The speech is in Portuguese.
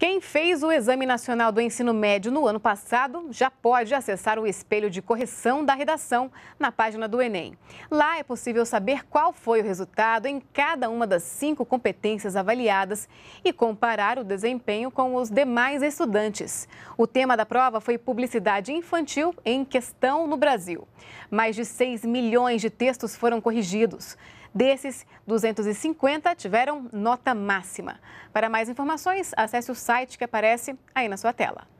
Quem fez o Exame Nacional do Ensino Médio no ano passado já pode acessar o espelho de correção da redação na página do Enem. Lá é possível saber qual foi o resultado em cada uma das cinco competências avaliadas e comparar o desempenho com os demais estudantes. O tema da prova foi publicidade infantil em questão no Brasil. Mais de 6 milhões de textos foram corrigidos. Desses, 250 tiveram nota máxima. Para mais informações, acesse o site site que aparece aí na sua tela.